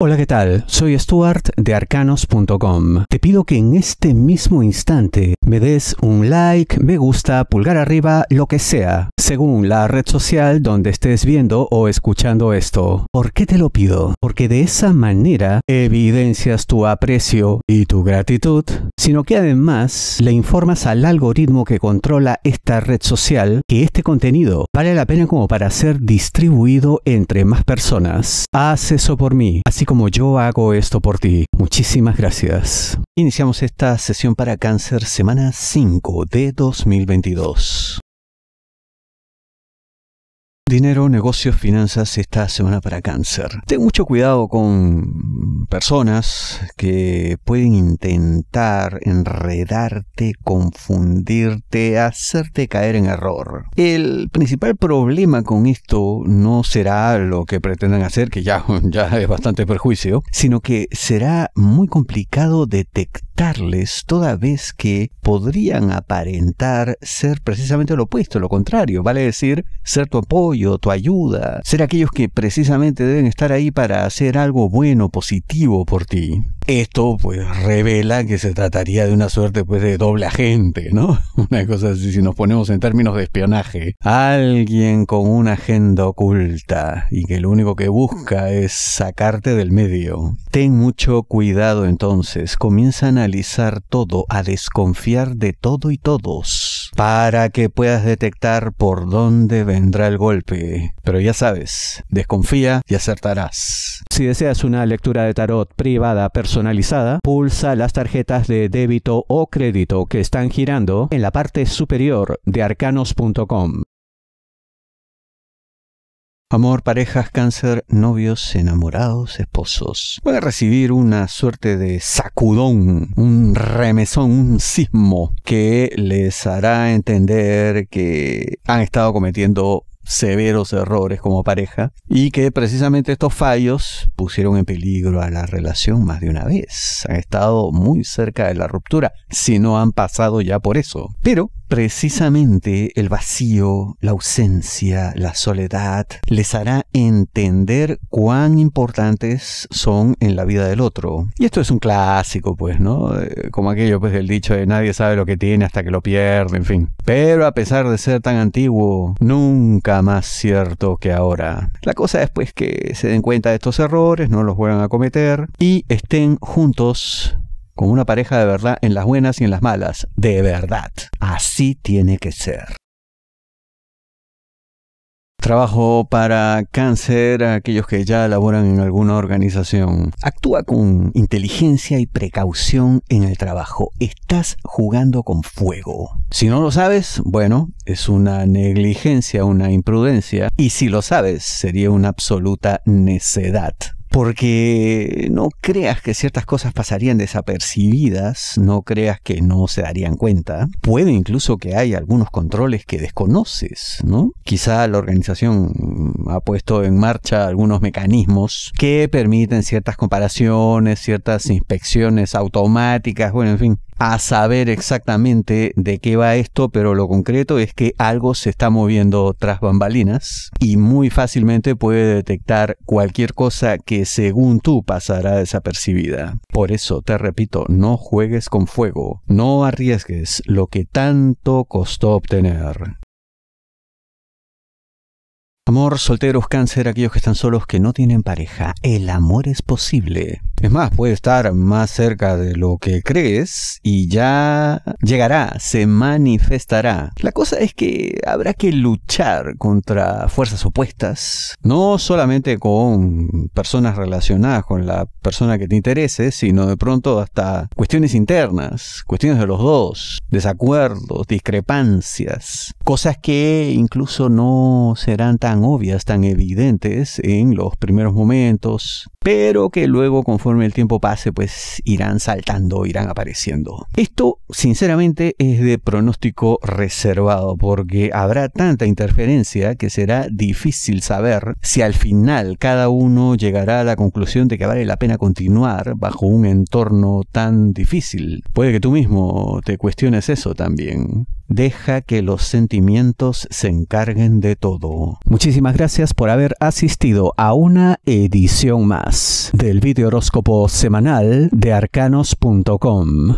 Hola, ¿qué tal? Soy Stuart de arcanos.com. Te pido que en este mismo instante me des un like, me gusta, pulgar arriba, lo que sea, según la red social donde estés viendo o escuchando esto. ¿Por qué te lo pido? Porque de esa manera evidencias tu aprecio y tu gratitud, sino que además le informas al algoritmo que controla esta red social que este contenido vale la pena como para ser distribuido entre más personas. Haz eso por mí, así como yo hago esto por ti. Muchísimas gracias. Iniciamos esta sesión para cáncer semana 5 de 2022. Dinero, negocios, finanzas esta semana para cáncer. Ten mucho cuidado con personas que pueden intentar enredarte, confundirte, hacerte caer en error. El principal problema con esto no será lo que pretendan hacer, que ya, ya es bastante perjuicio, sino que será muy complicado detectar darles toda vez que podrían aparentar ser precisamente lo opuesto, lo contrario, vale decir, ser tu apoyo, tu ayuda, ser aquellos que precisamente deben estar ahí para hacer algo bueno, positivo por ti. Esto pues revela que se trataría de una suerte pues de doble agente, ¿no? Una cosa así, si nos ponemos en términos de espionaje. Alguien con una agenda oculta y que lo único que busca es sacarte del medio. Ten mucho cuidado entonces, comienza a analizar todo, a desconfiar de todo y todos para que puedas detectar por dónde vendrá el golpe. Pero ya sabes, desconfía y acertarás. Si deseas una lectura de tarot privada personalizada, pulsa las tarjetas de débito o crédito que están girando en la parte superior de arcanos.com. Amor, parejas, cáncer, novios, enamorados, esposos. Puede recibir una suerte de sacudón, un remesón, un sismo que les hará entender que han estado cometiendo severos errores como pareja y que precisamente estos fallos pusieron en peligro a la relación más de una vez. Han estado muy cerca de la ruptura si no han pasado ya por eso. Pero Precisamente el vacío, la ausencia, la soledad les hará entender cuán importantes son en la vida del otro. Y esto es un clásico, pues, ¿no? Eh, como aquello, pues, del dicho de nadie sabe lo que tiene hasta que lo pierde, en fin. Pero a pesar de ser tan antiguo, nunca más cierto que ahora. La cosa es, pues, que se den cuenta de estos errores, no los vuelvan a cometer y estén juntos con una pareja de verdad en las buenas y en las malas, de verdad. Así tiene que ser. Trabajo para cáncer a aquellos que ya laboran en alguna organización. Actúa con inteligencia y precaución en el trabajo. Estás jugando con fuego. Si no lo sabes, bueno, es una negligencia, una imprudencia. Y si lo sabes, sería una absoluta necedad porque no creas que ciertas cosas pasarían desapercibidas, no creas que no se darían cuenta. Puede incluso que hay algunos controles que desconoces, ¿no? Quizá la organización ha puesto en marcha algunos mecanismos que permiten ciertas comparaciones, ciertas inspecciones automáticas, bueno, en fin, a saber exactamente de qué va esto, pero lo concreto es que algo se está moviendo tras bambalinas y muy fácilmente puede detectar cualquier cosa que según tú pasará desapercibida. Por eso, te repito, no juegues con fuego, no arriesgues lo que tanto costó obtener. Amor, solteros, cáncer, aquellos que están solos que no tienen pareja, el amor es posible. Es más, puede estar más cerca de lo que crees y ya llegará, se manifestará. La cosa es que habrá que luchar contra fuerzas opuestas, no solamente con personas relacionadas con la persona que te interese, sino de pronto hasta cuestiones internas, cuestiones de los dos, desacuerdos, discrepancias, cosas que incluso no serán tan obvias, tan evidentes en los primeros momentos, pero que luego conforme el tiempo pase, pues irán saltando, irán apareciendo. Esto, sinceramente, es de pronóstico reservado, porque habrá tanta interferencia que será difícil saber si al final cada uno llegará a la conclusión de que vale la pena continuar bajo un entorno tan difícil. Puede que tú mismo te cuestiones eso también. Deja que los sentimientos se encarguen de todo. Muchísimas gracias por haber asistido a una edición más del video semanal de arcanos.com.